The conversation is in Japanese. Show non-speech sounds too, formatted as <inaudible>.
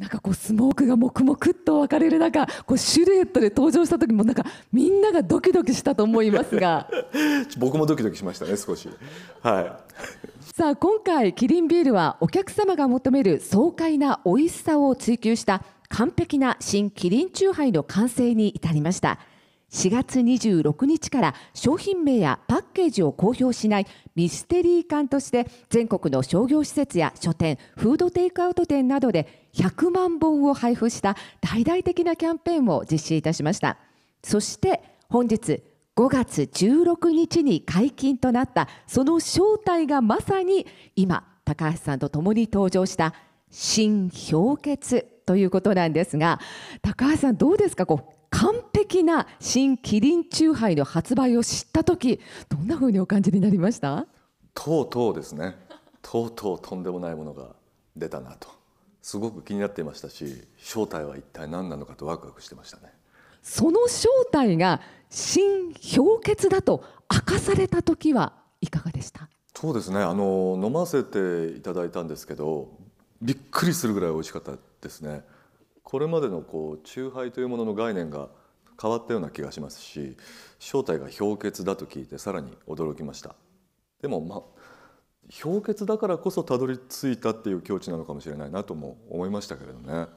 なんかこうスモークがもくもくと分かれる中こうシルエットで登場した時もなんかみんながドキドキしたと思いますが <laughs> 僕もドキドキしましたね少しはい <laughs> さあ今回キリンビールはお客様が求める爽快な美味しさを追求した完璧な新キリンチューハイの完成に至りました4月26日から商品名やパッケージを公表しないミステリー館として全国の商業施設や書店フードテイクアウト店などで100万本を配布した大々的なキャンペーンを実施いたしましたそして本日5月16日に解禁となったその正体がまさに今高橋さんと共に登場した新氷結ということなんですが高橋さんどうですかこう的な新キリンチューハイの発売を知った時どんなふうにお感じになりましたとうとうですねとうとうとんでもないものが出たなとすごく気になっていましたし正体は一体何なのかとワクワクしてましたねその正体が新氷結だと明かされた時はいかがでしたそうですねあの飲ませていただいたんですけどびっくりするぐらい美味しかったですねこれまでのこうチューハイというものの概念が変わったような気がしますし正体が氷結だと聞いてさらに驚きましたでもまあ氷結だからこそたどり着いたっていう境地なのかもしれないなとも思いましたけれどね。